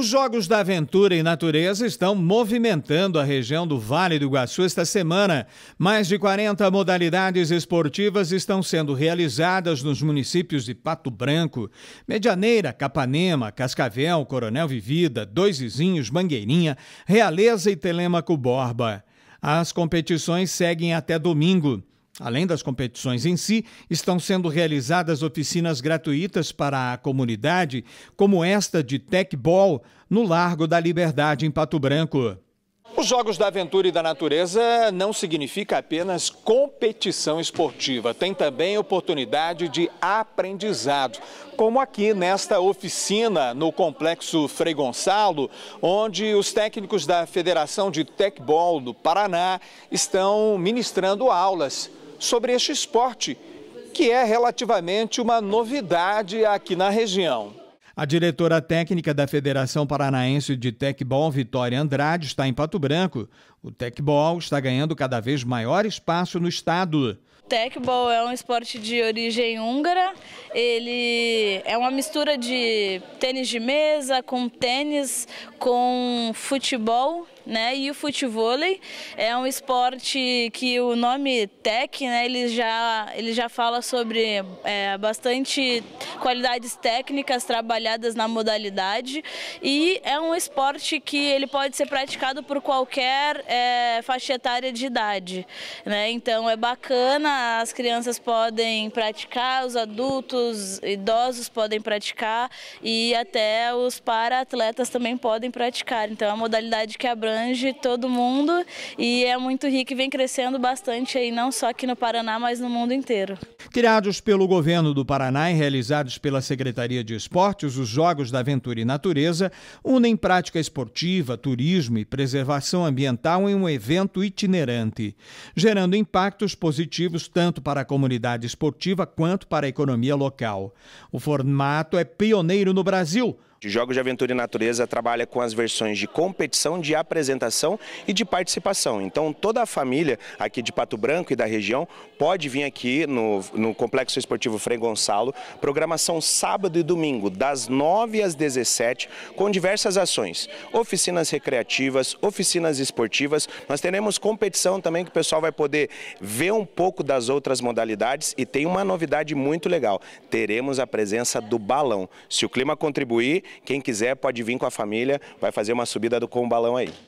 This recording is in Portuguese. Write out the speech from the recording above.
Os Jogos da Aventura e Natureza estão movimentando a região do Vale do Iguaçu esta semana. Mais de 40 modalidades esportivas estão sendo realizadas nos municípios de Pato Branco, Medianeira, Capanema, Cascavel, Coronel Vivida, Dois Vizinhos, Mangueirinha, Realeza e Telemaco Borba. As competições seguem até domingo. Além das competições em si, estão sendo realizadas oficinas gratuitas para a comunidade, como esta de Tech Ball, no Largo da Liberdade, em Pato Branco. Os Jogos da Aventura e da Natureza não significa apenas competição esportiva, tem também oportunidade de aprendizado, como aqui nesta oficina no Complexo Frei Gonçalo, onde os técnicos da Federação de Tecbol do Paraná estão ministrando aulas sobre este esporte, que é relativamente uma novidade aqui na região. A diretora técnica da Federação Paranaense de Tecbol, Vitória Andrade, está em Pato Branco. O tecbol está ganhando cada vez maior espaço no estado. Tecbol é um esporte de origem húngara. Ele é uma mistura de tênis de mesa com tênis, com futebol né? E o futebol é um esporte que o nome tech, né? Ele já, ele já fala sobre é, bastante qualidades técnicas trabalhadas na modalidade e é um esporte que ele pode ser praticado por qualquer é, faixa etária de idade. Né? Então é bacana, as crianças podem praticar, os adultos, idosos podem praticar e até os para-atletas também podem praticar. Então é uma modalidade que abrange todo mundo e é muito rica e vem crescendo bastante aí, não só aqui no Paraná, mas no mundo inteiro. Criados pelo governo do Paraná e realizados pela Secretaria de Esportes, os Jogos da Aventura e Natureza unem prática esportiva, turismo e preservação ambiental em um evento itinerante, gerando impactos positivos tanto para a comunidade esportiva quanto para a economia local. O formato é pioneiro no Brasil de Jogos de Aventura e Natureza trabalha com as versões de competição, de apresentação e de participação. Então toda a família aqui de Pato Branco e da região pode vir aqui no, no Complexo Esportivo Frei Gonçalo, programação sábado e domingo, das 9 às 17, com diversas ações, oficinas recreativas, oficinas esportivas, nós teremos competição também que o pessoal vai poder ver um pouco das outras modalidades e tem uma novidade muito legal, teremos a presença do balão. Se o clima contribuir, quem quiser pode vir com a família, vai fazer uma subida do, com o balão aí.